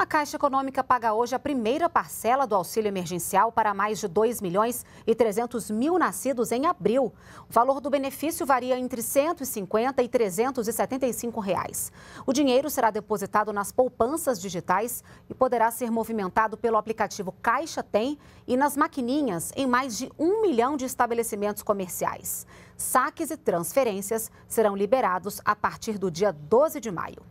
A Caixa Econômica paga hoje a primeira parcela do auxílio emergencial para mais de 2 milhões e 300 mil nascidos em abril. O valor do benefício varia entre 150 e 375 reais. O dinheiro será depositado nas poupanças digitais e poderá ser movimentado pelo aplicativo Caixa Tem e nas maquininhas em mais de um milhão de estabelecimentos comerciais. Saques e transferências serão liberados a partir do dia 12 de maio.